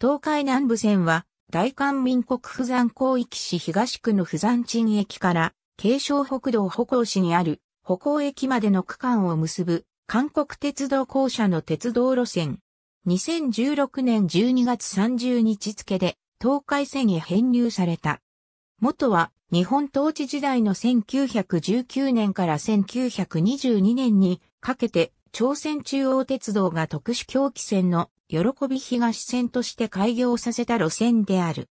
東海南部線は、大韓民国富山広域市東区の富山鎮駅から、京湘北道歩行市にある歩行駅までの区間を結ぶ、韓国鉄道公社の鉄道路線。2016年12月30日付で、東海線へ編入された。元は、日本統治時代の1919年から1922年にかけて、朝鮮中央鉄道が特殊狂気線の喜び東線として開業させた路線である。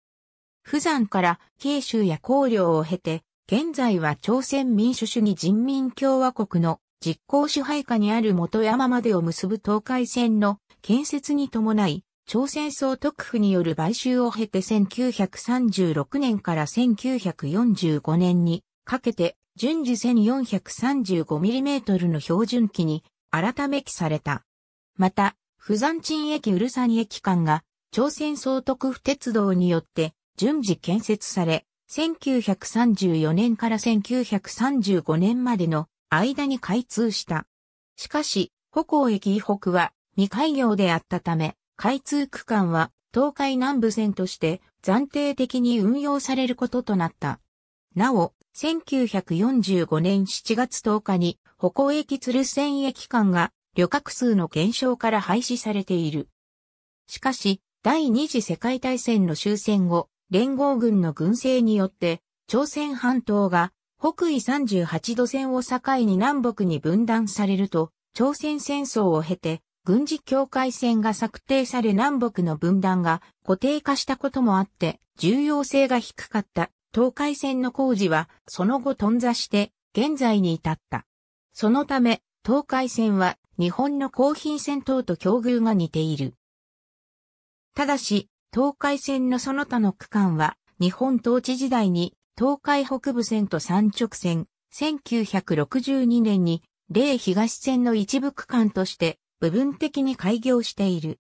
富山から慶州や高陵を経て、現在は朝鮮民主主義人民共和国の実行支配下にある元山までを結ぶ東海線の建設に伴い、朝鮮総督府による買収を経て1936年から1945年にかけて順次 1435mm の標準機に改め記された。また、釜山鎮駅うるさん駅間が、朝鮮総督府鉄道によって順次建設され、1934年から1935年までの間に開通した。しかし、歩行駅以北は未開業であったため、開通区間は東海南部線として暫定的に運用されることとなった。なお、1945年7月10日に歩行駅鶴仙駅間が旅客数の減少から廃止されている。しかし、第二次世界大戦の終戦後、連合軍の軍勢によって、朝鮮半島が北緯38度線を境に南北に分断されると、朝鮮戦争を経て、軍事境界線が策定され南北の分断が固定化したこともあって、重要性が低かった東海線の工事はその後頓挫して現在に至った。そのため、東海線は日本の高品戦等と境遇が似ている。ただし、東海線のその他の区間は、日本統治時代に東海北部線と三直線、1962年に、霊東線の一部区間として、部分的に開業している。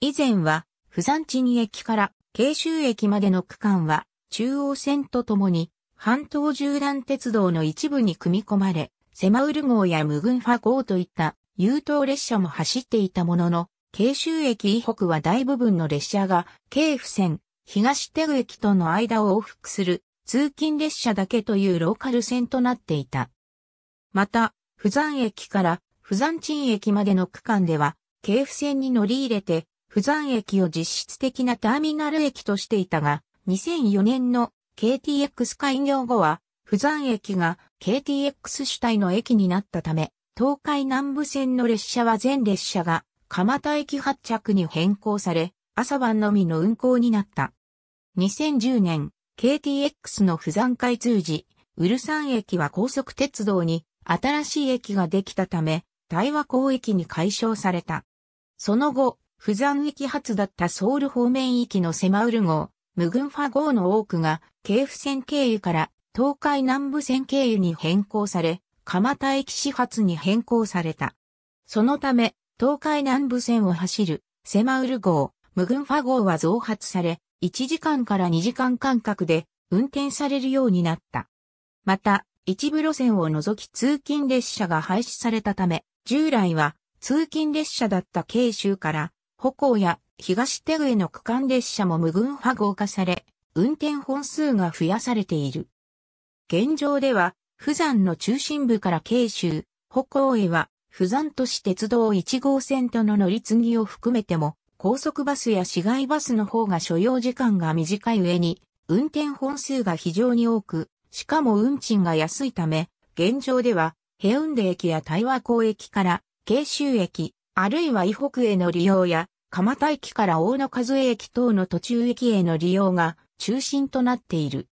以前は、富山地に駅から慶州駅までの区間は、中央線とともに、半島縦断鉄道の一部に組み込まれ、セマウル号やムグンファ号といった優等列車も走っていたものの、慶州駅以北は大部分の列車が、京府線、東手具駅との間を往復する、通勤列車だけというローカル線となっていた。また、釜山駅から釜山鎮駅までの区間では、京府線に乗り入れて、釜山駅を実質的なターミナル駅としていたが、2004年の KTX 開業後は、釜山駅が KTX 主体の駅になったため、東海南部線の列車は全列車が蒲田駅発着に変更され、朝晩のみの運行になった。2010年、KTX の不山開通時、ウルサン駅は高速鉄道に新しい駅ができたため、大和港駅に解消された。その後、不山駅発だったソウル方面行きのセマウル号、ムグンファ号の多くが、京府線経由から東海南部線経由に変更され、蒲田駅始発に変更された。そのため、東海南部線を走る、セマウル号、ムグンファ号は増発され、1時間から2時間間隔で運転されるようになった。また、一部路線を除き通勤列車が廃止されたため、従来は通勤列車だった慶州から、歩行や東手具への区間列車も無群波号化され、運転本数が増やされている。現状では、富山の中心部から慶州、北欧へは、富山都市鉄道1号線との乗り継ぎを含めても、高速バスや市街バスの方が所要時間が短い上に、運転本数が非常に多く、しかも運賃が安いため、現状では、平運で駅や台湾港駅から、慶州駅、あるいは伊北への利用や、蒲田駅から大野和駅等の途中駅への利用が中心となっている。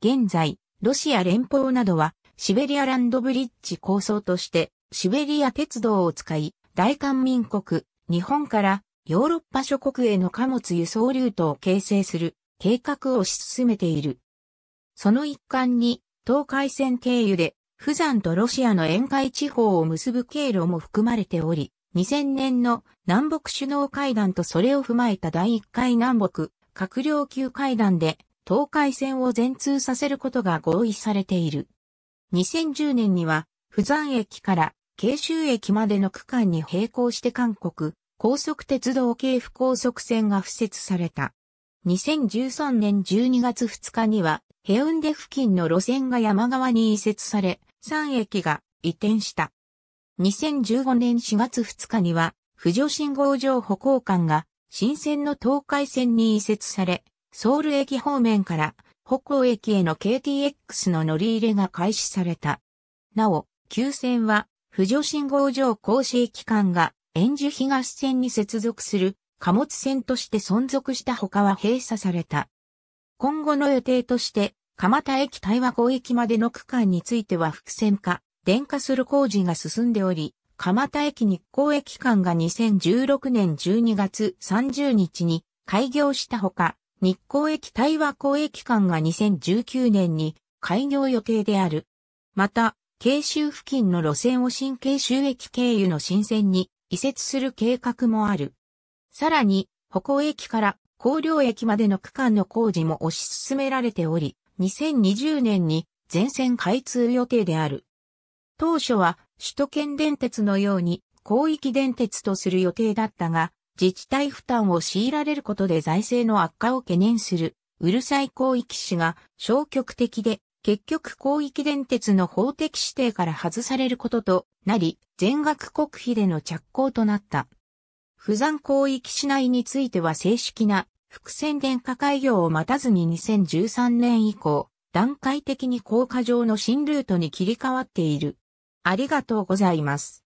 現在、ロシア連邦などはシベリアランドブリッジ構想として、シベリア鉄道を使い、大韓民国、日本からヨーロッパ諸国への貨物輸送ルートを形成する計画を推し進めている。その一環に、東海線経由で、釜山とロシアの沿海地方を結ぶ経路も含まれており、2000年の南北首脳会談とそれを踏まえた第1回南北閣僚級会談で東海線を全通させることが合意されている。2010年には、釜山駅から慶州駅までの区間に並行して韓国高速鉄道系不高速線が付設された。2013年12月2日には、ヘウンデ付近の路線が山側に移設され、3駅が移転した。2015年4月2日には、浮上信号場歩行館が新線の東海線に移設され、ソウル駅方面から北港駅への KTX の乗り入れが開始された。なお、旧線は、不助信号上行使機関が、円樹東線に接続する貨物線として存続した他は閉鎖された。今後の予定として、蒲田駅対話港駅までの区間については複線化、電化する工事が進んでおり、蒲田駅日光駅間が2016年12月30日に開業したほか、日光駅対話公益館が2019年に開業予定である。また、京州付近の路線を新京州駅経由の新線に移設する計画もある。さらに、歩行駅から高陵駅までの区間の工事も推し進められており、2020年に全線開通予定である。当初は首都圏電鉄のように広域電鉄とする予定だったが、自治体負担を強いられることで財政の悪化を懸念する、うるさい広域市が消極的で、結局広域電鉄の法的指定から外されることとなり、全額国費での着工となった。不山広域市内については正式な伏線電化開業を待たずに2013年以降、段階的に高架上の新ルートに切り替わっている。ありがとうございます。